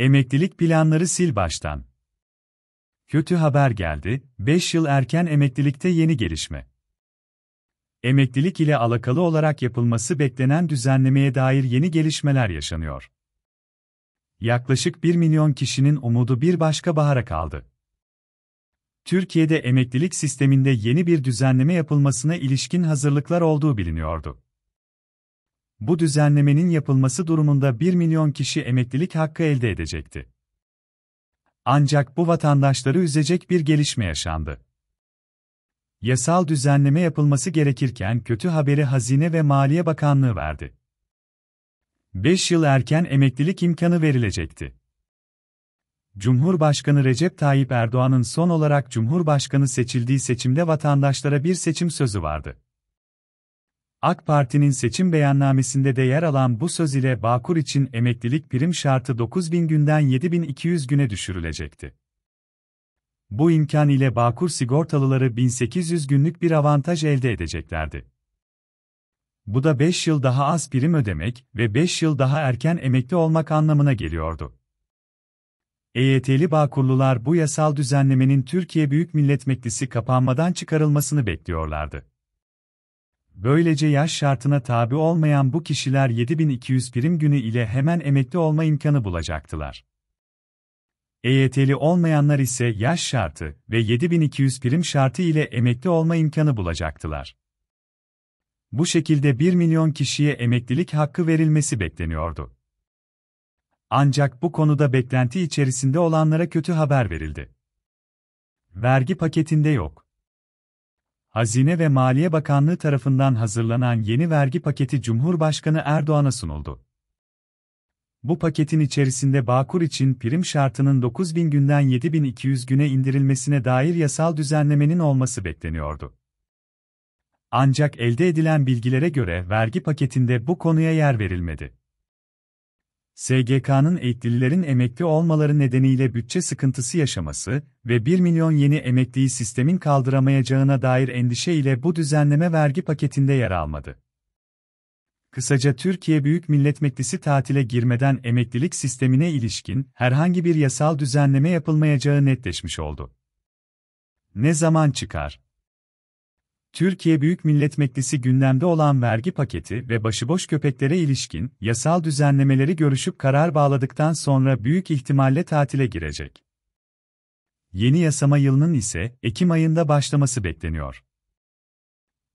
Emeklilik planları sil baştan. Kötü haber geldi, 5 yıl erken emeklilikte yeni gelişme. Emeklilik ile alakalı olarak yapılması beklenen düzenlemeye dair yeni gelişmeler yaşanıyor. Yaklaşık 1 milyon kişinin umudu bir başka bahara kaldı. Türkiye'de emeklilik sisteminde yeni bir düzenleme yapılmasına ilişkin hazırlıklar olduğu biliniyordu bu düzenlemenin yapılması durumunda 1 milyon kişi emeklilik hakkı elde edecekti. Ancak bu vatandaşları üzecek bir gelişme yaşandı. Yasal düzenleme yapılması gerekirken kötü haberi Hazine ve Maliye Bakanlığı verdi. 5 yıl erken emeklilik imkanı verilecekti. Cumhurbaşkanı Recep Tayyip Erdoğan'ın son olarak Cumhurbaşkanı seçildiği seçimde vatandaşlara bir seçim sözü vardı. AK Parti'nin seçim beyannamesinde de yer alan bu söz ile Bağkur için emeklilik prim şartı 9000 günden 7200 güne düşürülecekti. Bu imkan ile Bağkur sigortalıları 1800 günlük bir avantaj elde edeceklerdi. Bu da 5 yıl daha az prim ödemek ve 5 yıl daha erken emekli olmak anlamına geliyordu. EYT'li Bağkurlular bu yasal düzenlemenin Türkiye Büyük Millet Meclisi kapanmadan çıkarılmasını bekliyorlardı. Böylece yaş şartına tabi olmayan bu kişiler 7200 prim günü ile hemen emekli olma imkanı bulacaktılar. EYT'li olmayanlar ise yaş şartı ve 7200 prim şartı ile emekli olma imkanı bulacaktılar. Bu şekilde 1 milyon kişiye emeklilik hakkı verilmesi bekleniyordu. Ancak bu konuda beklenti içerisinde olanlara kötü haber verildi. Vergi paketinde yok. Hazine ve Maliye Bakanlığı tarafından hazırlanan yeni vergi paketi Cumhurbaşkanı Erdoğan'a sunuldu. Bu paketin içerisinde Bağkur için prim şartının 9000 günden 7200 güne indirilmesine dair yasal düzenlemenin olması bekleniyordu. Ancak elde edilen bilgilere göre vergi paketinde bu konuya yer verilmedi. SGK'nın eğitlililerin emekli olmaları nedeniyle bütçe sıkıntısı yaşaması ve 1 milyon yeni emekliyi sistemin kaldıramayacağına dair endişe ile bu düzenleme vergi paketinde yer almadı. Kısaca Türkiye Büyük Millet Meclisi tatile girmeden emeklilik sistemine ilişkin herhangi bir yasal düzenleme yapılmayacağı netleşmiş oldu. Ne zaman çıkar? Türkiye Büyük Millet Meclisi gündemde olan vergi paketi ve başıboş köpeklere ilişkin yasal düzenlemeleri görüşüp karar bağladıktan sonra büyük ihtimalle tatile girecek. Yeni yasama yılının ise Ekim ayında başlaması bekleniyor.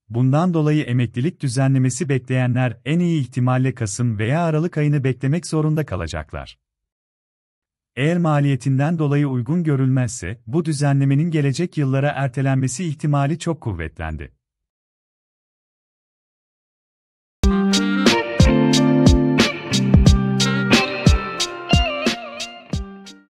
Bundan dolayı emeklilik düzenlemesi bekleyenler en iyi ihtimalle Kasım veya Aralık ayını beklemek zorunda kalacaklar. Eğer maliyetinden dolayı uygun görülmezse, bu düzenlemenin gelecek yıllara ertelenmesi ihtimali çok kuvvetlendi.